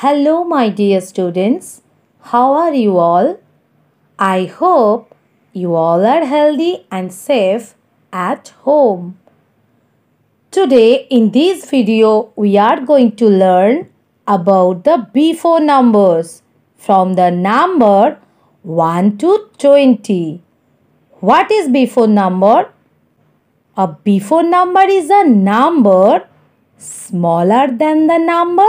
Hello, my dear students. How are you all? I hope you all are healthy and safe at home. Today, in this video, we are going to learn about the before numbers from the number 1 to 20. What is before number? A before number is a number smaller than the number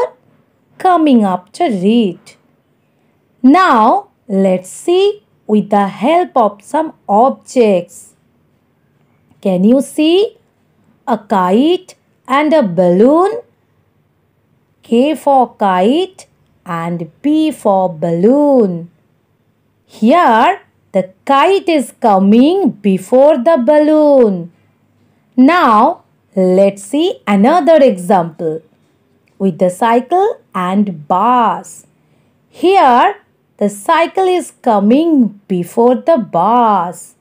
coming up to read. Now let's see with the help of some objects. Can you see a kite and a balloon? K for kite and B for balloon. Here the kite is coming before the balloon. Now let's see another example with the cycle and bus. Here, the cycle is coming before the bus.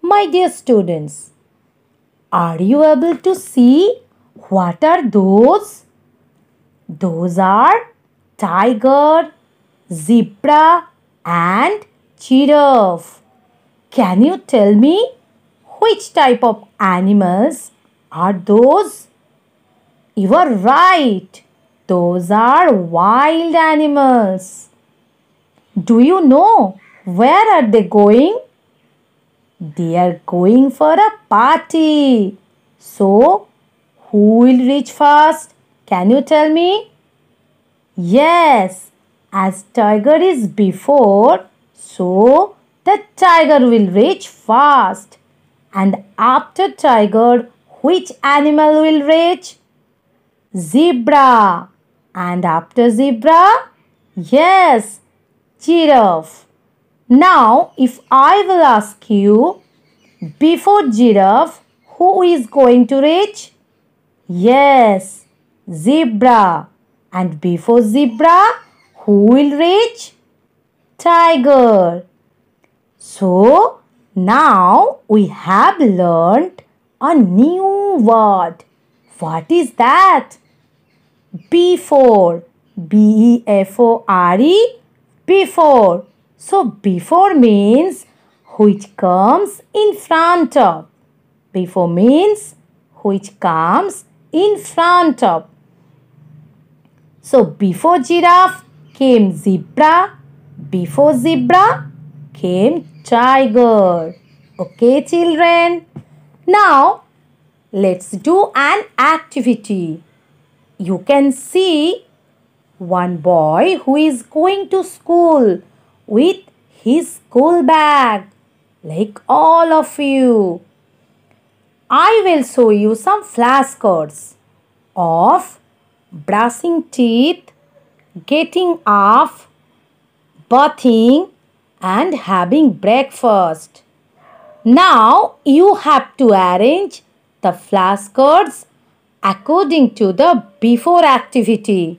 My dear students, are you able to see what are those? Those are tiger, zebra and giraffe. Can you tell me which type of animals are those? You are right. Those are wild animals. Do you know where are they going? They are going for a party. So, who will reach first? Can you tell me? Yes, as tiger is before, so the tiger will reach first. And after tiger, which animal will reach? zebra. And after zebra, yes, giraffe. Now, if I will ask you, before giraffe, who is going to reach? Yes, zebra. And before zebra, who will reach? Tiger. So, now we have learnt a new word. What is that? before. B E F O R E before. So before means which comes in front of. Before means which comes in front of. So before giraffe came zebra. Before zebra came tiger. Okay children. Now let's do an activity you can see one boy who is going to school with his school bag like all of you. I will show you some flashcards of brushing teeth, getting up, bathing and having breakfast. Now you have to arrange the flashcards according to the before activity.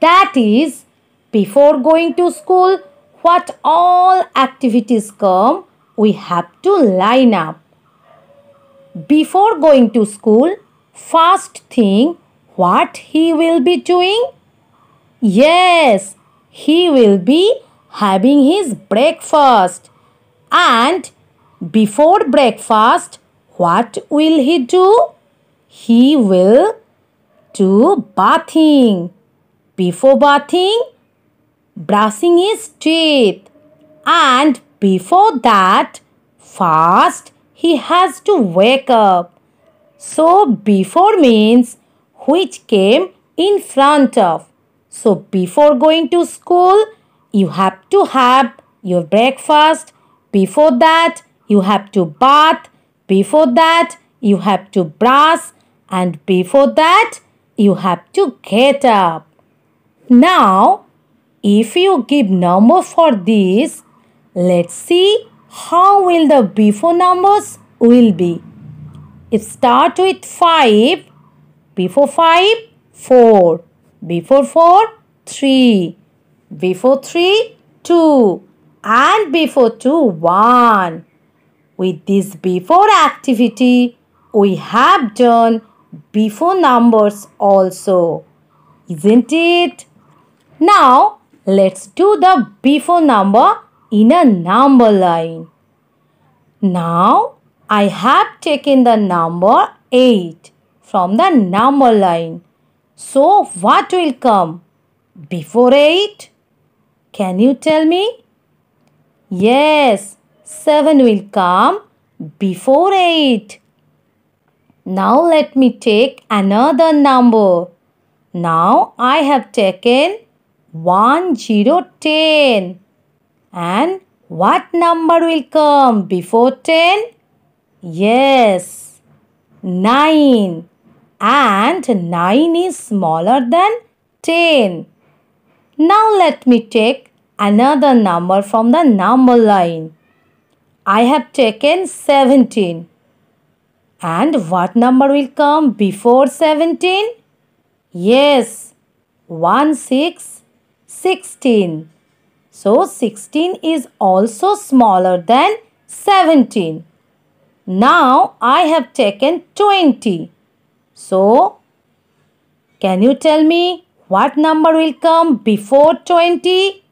That is, before going to school, what all activities come, we have to line up. Before going to school, first thing, what he will be doing? Yes, he will be having his breakfast. And before breakfast, what will he do? He will do bathing. Before bathing, brushing his teeth. And before that, first he has to wake up. So before means which came in front of. So before going to school, you have to have your breakfast. Before that, you have to bath. Before that, you have to brush. And before that, you have to get up. Now, if you give number for this, let's see how will the before numbers will be. It start with 5. Before 5, 4. Before 4, 3. Before 3, 2. And before 2, 1. With this before activity, we have done before numbers also. Isn't it? Now, let's do the before number in a number line. Now, I have taken the number 8 from the number line. So, what will come? Before 8? Can you tell me? Yes, 7 will come before 8. Now let me take another number. Now I have taken 1010. And what number will come before 10? Yes, 9. And 9 is smaller than 10. Now let me take another number from the number line. I have taken 17. And what number will come before 17? Yes, 1, 6, 16. So 16 is also smaller than 17. Now I have taken 20. So can you tell me what number will come before 20?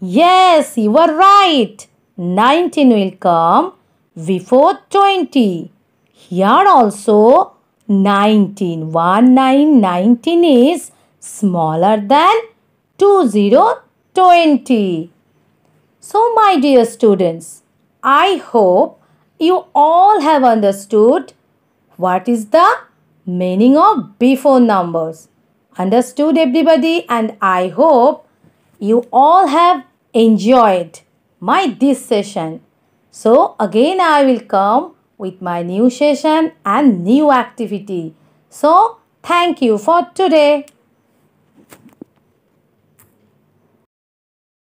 Yes, you are right. 19 will come before 20. Here also 19. 1 is smaller than two zero twenty. So my dear students, I hope you all have understood what is the meaning of before numbers. Understood everybody and I hope you all have enjoyed my this session. So again I will come with my new session and new activity. So, thank you for today.